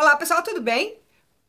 Olá pessoal, tudo bem?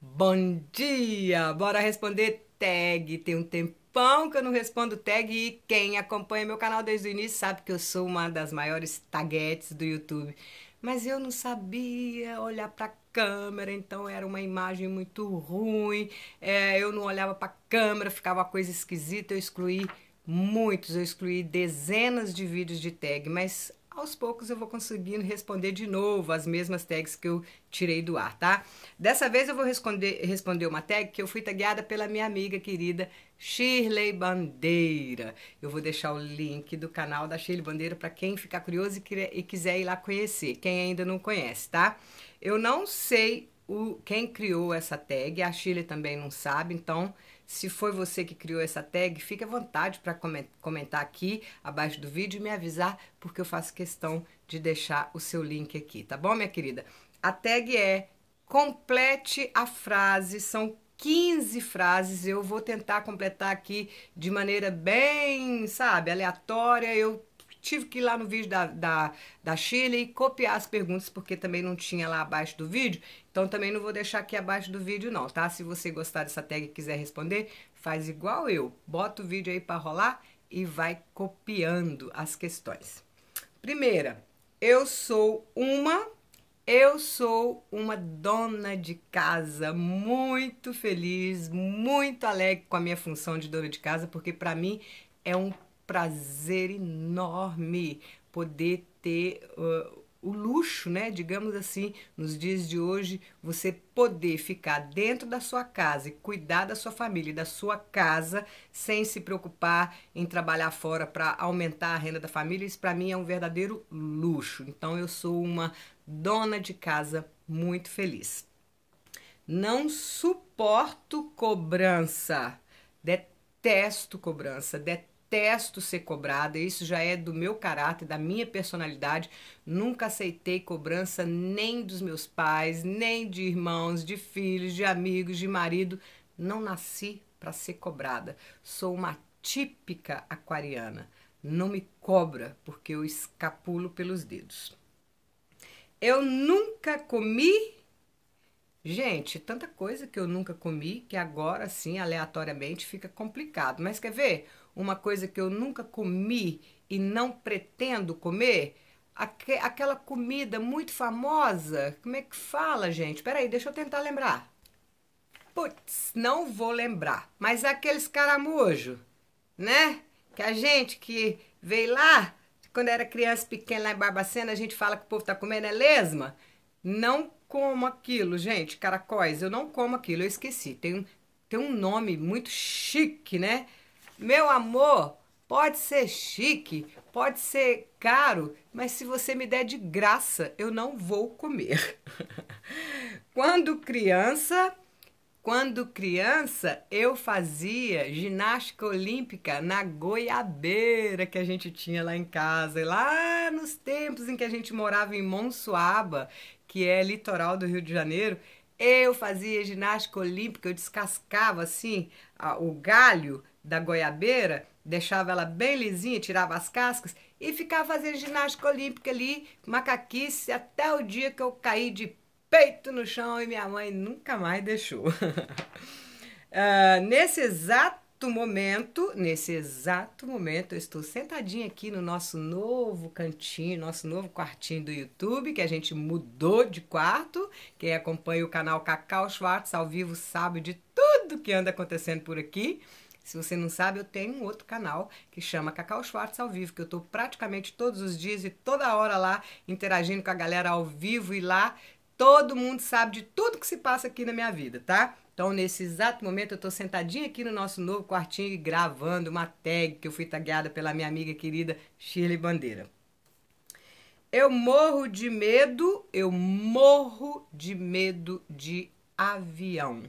Bom dia! Bora responder tag. Tem um tempão que eu não respondo tag e quem acompanha meu canal desde o início sabe que eu sou uma das maiores taguetes do YouTube. Mas eu não sabia olhar pra câmera, então era uma imagem muito ruim. É, eu não olhava pra câmera, ficava uma coisa esquisita, eu excluí muitos, eu excluí dezenas de vídeos de tag, mas aos poucos eu vou conseguindo responder de novo as mesmas tags que eu tirei do ar, tá? Dessa vez eu vou responder, responder uma tag que eu fui tagueada pela minha amiga querida Shirley Bandeira. Eu vou deixar o link do canal da Shirley Bandeira para quem ficar curioso e, e quiser ir lá conhecer, quem ainda não conhece, tá? Eu não sei o, quem criou essa tag, a Chile também não sabe, então se foi você que criou essa tag, fique à vontade para comentar aqui abaixo do vídeo e me avisar, porque eu faço questão de deixar o seu link aqui, tá bom, minha querida? A tag é complete a frase, são 15 frases, eu vou tentar completar aqui de maneira bem, sabe, aleatória. Eu tive que ir lá no vídeo da, da, da Chile e copiar as perguntas, porque também não tinha lá abaixo do vídeo. Então também não vou deixar aqui abaixo do vídeo não, tá? Se você gostar dessa tag e quiser responder, faz igual eu. Bota o vídeo aí para rolar e vai copiando as questões. Primeira, eu sou uma eu sou uma dona de casa muito feliz, muito alegre com a minha função de dona de casa, porque para mim é um prazer enorme poder ter o luxo, né, digamos assim, nos dias de hoje, você poder ficar dentro da sua casa e cuidar da sua família e da sua casa sem se preocupar em trabalhar fora para aumentar a renda da família, isso para mim é um verdadeiro luxo. Então eu sou uma dona de casa muito feliz. Não suporto cobrança. Detesto cobrança, detesto detesto ser cobrada, isso já é do meu caráter, da minha personalidade. Nunca aceitei cobrança nem dos meus pais, nem de irmãos, de filhos, de amigos, de marido. Não nasci para ser cobrada. Sou uma típica aquariana. Não me cobra porque eu escapulo pelos dedos. Eu nunca comi Gente, tanta coisa que eu nunca comi que agora sim, aleatoriamente, fica complicado. Mas quer ver? Uma coisa que eu nunca comi e não pretendo comer? Aque, aquela comida muito famosa. Como é que fala, gente? Peraí, deixa eu tentar lembrar. Putz, não vou lembrar. Mas é aqueles caramujo, né? Que a gente que veio lá, quando era criança pequena lá em Barbacena, a gente fala que o povo tá comendo é lesma. Não como aquilo, gente, caracóis, eu não como aquilo, eu esqueci. Tem, um, tem um nome muito chique, né? Meu amor, pode ser chique, pode ser caro, mas se você me der de graça, eu não vou comer. quando criança, quando criança, eu fazia ginástica olímpica na goiabeira que a gente tinha lá em casa, lá nos tempos em que a gente morava em Monsuaba que é litoral do Rio de Janeiro, eu fazia ginástica olímpica, eu descascava assim a, o galho da goiabeira, deixava ela bem lisinha, tirava as cascas e ficava fazendo ginástica olímpica ali, macaquice, até o dia que eu caí de peito no chão e minha mãe nunca mais deixou. uh, nesse exato exato momento, nesse exato momento, eu estou sentadinha aqui no nosso novo cantinho, nosso novo quartinho do YouTube, que a gente mudou de quarto. Quem acompanha o canal Cacau Schwartz ao vivo sabe de tudo que anda acontecendo por aqui. Se você não sabe, eu tenho um outro canal que chama Cacau Schwartz ao vivo, que eu estou praticamente todos os dias e toda hora lá interagindo com a galera ao vivo e lá todo mundo sabe de tudo que se passa aqui na minha vida, tá? Então, nesse exato momento, eu estou sentadinha aqui no nosso novo quartinho gravando uma tag que eu fui tagueada pela minha amiga querida Shirley Bandeira. Eu morro de medo, eu morro de medo de avião.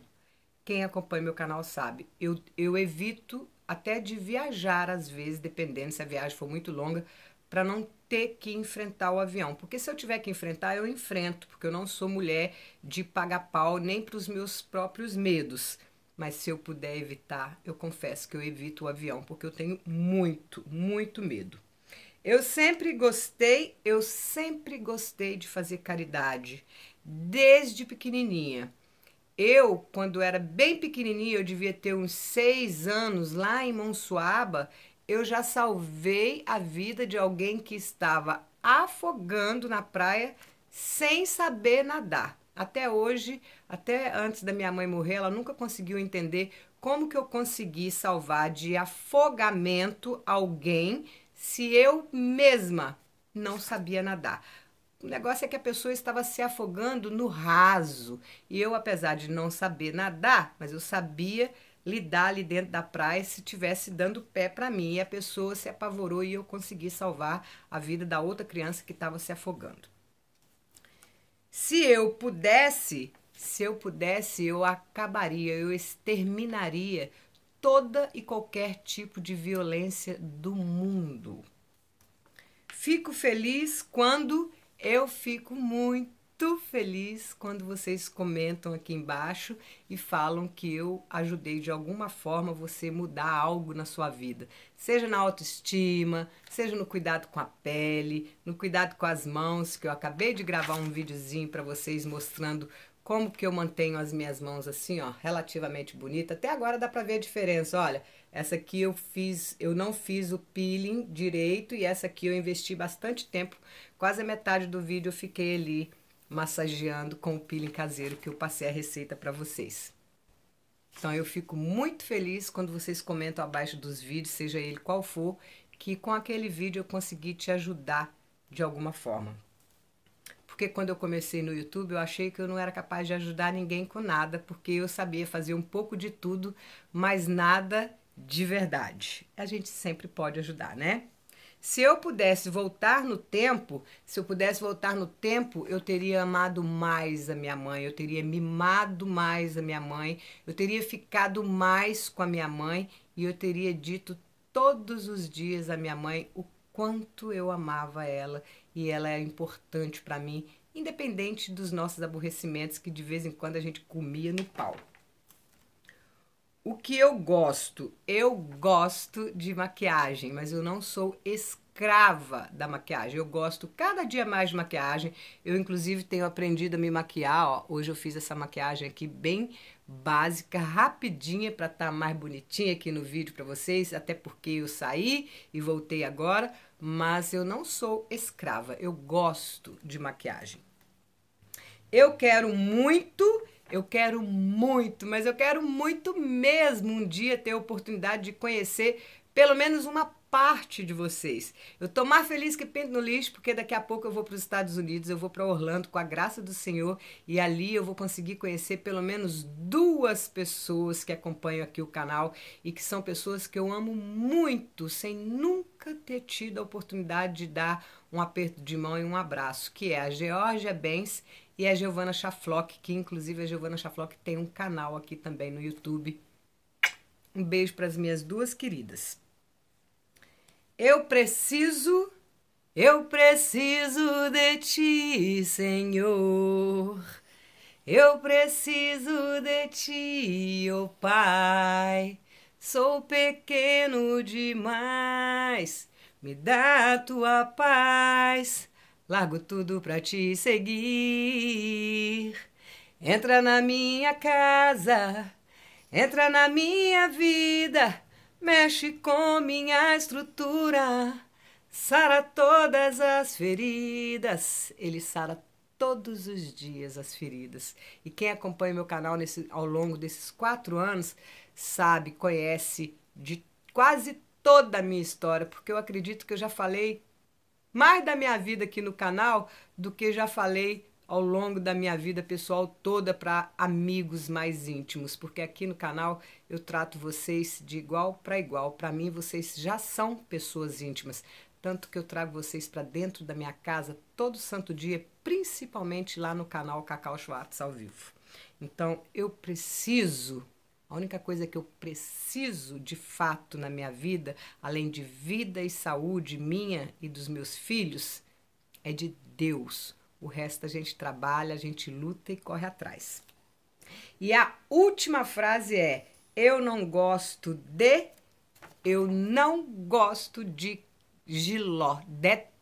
Quem acompanha meu canal sabe, eu, eu evito até de viajar às vezes, dependendo se a viagem for muito longa, para não ter que enfrentar o avião. Porque se eu tiver que enfrentar, eu enfrento, porque eu não sou mulher de pagar pau nem para os meus próprios medos. Mas se eu puder evitar, eu confesso que eu evito o avião, porque eu tenho muito, muito medo. Eu sempre gostei, eu sempre gostei de fazer caridade, desde pequenininha. Eu, quando era bem pequenininha, eu devia ter uns seis anos lá em Monsuaba, eu já salvei a vida de alguém que estava afogando na praia sem saber nadar. Até hoje, até antes da minha mãe morrer, ela nunca conseguiu entender como que eu consegui salvar de afogamento alguém se eu mesma não sabia nadar. O negócio é que a pessoa estava se afogando no raso. E eu, apesar de não saber nadar, mas eu sabia lidar ali dentro da praia se tivesse dando pé para mim. E a pessoa se apavorou e eu consegui salvar a vida da outra criança que estava se afogando. Se eu pudesse, se eu pudesse, eu acabaria, eu exterminaria toda e qualquer tipo de violência do mundo. Fico feliz quando eu fico muito muito feliz quando vocês comentam aqui embaixo e falam que eu ajudei de alguma forma você mudar algo na sua vida, seja na autoestima, seja no cuidado com a pele, no cuidado com as mãos, que eu acabei de gravar um videozinho para vocês mostrando como que eu mantenho as minhas mãos assim, ó, relativamente bonita. Até agora dá pra ver a diferença, olha. Essa aqui eu fiz, eu não fiz o peeling direito e essa aqui eu investi bastante tempo. Quase a metade do vídeo eu fiquei ali massageando com o peeling caseiro que eu passei a receita para vocês. Então eu fico muito feliz quando vocês comentam abaixo dos vídeos, seja ele qual for, que com aquele vídeo eu consegui te ajudar de alguma forma. Porque quando eu comecei no YouTube, eu achei que eu não era capaz de ajudar ninguém com nada, porque eu sabia fazer um pouco de tudo, mas nada de verdade. A gente sempre pode ajudar, né? Se eu pudesse voltar no tempo, se eu pudesse voltar no tempo, eu teria amado mais a minha mãe, eu teria mimado mais a minha mãe, eu teria ficado mais com a minha mãe e eu teria dito todos os dias à minha mãe o quanto eu amava ela e ela é importante para mim, independente dos nossos aborrecimentos que de vez em quando a gente comia no pau. O que eu gosto? Eu gosto de maquiagem, mas eu não sou escrava da maquiagem. Eu gosto cada dia mais de maquiagem. Eu, inclusive, tenho aprendido a me maquiar. Ó, hoje eu fiz essa maquiagem aqui bem básica, rapidinha, para estar tá mais bonitinha aqui no vídeo para vocês, até porque eu saí e voltei agora, mas eu não sou escrava. Eu gosto de maquiagem. Eu quero muito eu quero muito, mas eu quero muito mesmo um dia ter a oportunidade de conhecer pelo menos uma parte de vocês. Eu tô mais feliz que pinto no lixo, porque daqui a pouco eu vou para os Estados Unidos, eu vou para Orlando com a graça do Senhor e ali eu vou conseguir conhecer pelo menos duas pessoas que acompanham aqui o canal e que são pessoas que eu amo muito, sem nunca ter tido a oportunidade de dar um aperto de mão e um abraço, que é a Georgia Benz e a Giovana Chaflock, que inclusive a Giovana Chaflock tem um canal aqui também no YouTube. Um beijo para as minhas duas queridas. Eu preciso, eu preciso de ti, Senhor. Eu preciso de ti, ó oh Pai. Sou pequeno demais. Me dá a tua paz Largo tudo pra te seguir. Entra na minha casa, entra na minha vida, mexe com minha estrutura, sara todas as feridas. Ele sara todos os dias as feridas. E quem acompanha meu canal nesse, ao longo desses quatro anos sabe, conhece de quase toda a minha história, porque eu acredito que eu já falei mais da minha vida aqui no canal do que já falei ao longo da minha vida pessoal toda para amigos mais íntimos, porque aqui no canal eu trato vocês de igual para igual. Para mim vocês já são pessoas íntimas, tanto que eu trago vocês para dentro da minha casa todo santo dia, principalmente lá no canal Cacau Schwartz ao vivo. Então eu preciso a única coisa que eu preciso de fato na minha vida, além de vida e saúde minha e dos meus filhos, é de Deus. O resto a gente trabalha, a gente luta e corre atrás. E a última frase é: Eu não gosto de. Eu não gosto de giló. Detesto!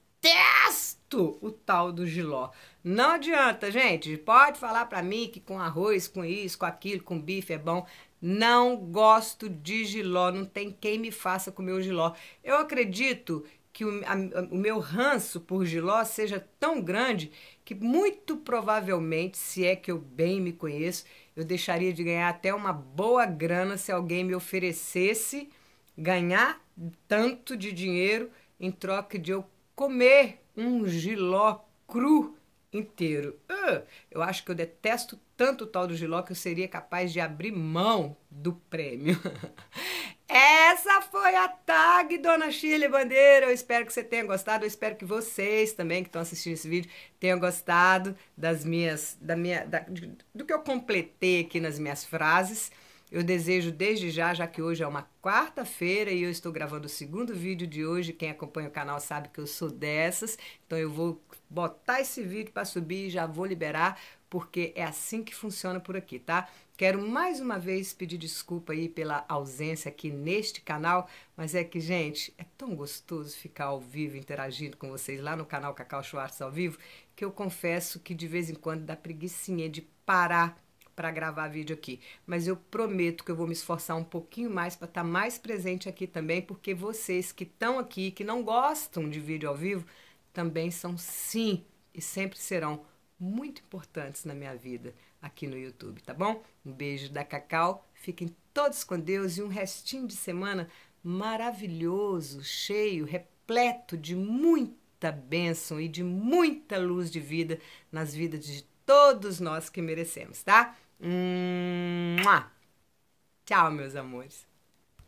muito o tal do giló. Não adianta, gente. Pode falar para mim que com arroz, com isso, com aquilo, com bife é bom. Não gosto de giló. Não tem quem me faça comer o giló. Eu acredito que o, a, o meu ranço por giló seja tão grande que muito provavelmente, se é que eu bem me conheço, eu deixaria de ganhar até uma boa grana se alguém me oferecesse ganhar tanto de dinheiro em troca de eu comer um giló cru inteiro. Uh, eu acho que eu detesto tanto o tal do giló que eu seria capaz de abrir mão do prêmio. Essa foi a tag, Dona Chile Bandeira. Eu espero que você tenha gostado. Eu espero que vocês também que estão assistindo esse vídeo tenham gostado das minhas, da minha, da, do que eu completei aqui nas minhas frases. Eu desejo desde já, já que hoje é uma quarta-feira e eu estou gravando o segundo vídeo de hoje. Quem acompanha o canal sabe que eu sou dessas, então eu vou botar esse vídeo para subir e já vou liberar, porque é assim que funciona por aqui, tá? Quero mais uma vez pedir desculpa aí pela ausência aqui neste canal, mas é que, gente, é tão gostoso ficar ao vivo interagindo com vocês lá no canal Cacau Schwartz ao vivo, que eu confesso que de vez em quando dá preguiçinha de parar para gravar vídeo aqui, mas eu prometo que eu vou me esforçar um pouquinho mais para estar tá mais presente aqui também, porque vocês que estão aqui, que não gostam de vídeo ao vivo, também são sim e sempre serão muito importantes na minha vida aqui no YouTube, tá bom? Um beijo da Cacau, fiquem todos com Deus e um restinho de semana maravilhoso, cheio, repleto de muita bênção e de muita luz de vida nas vidas de todos nós que merecemos, tá? Hum, tchau, meus amores.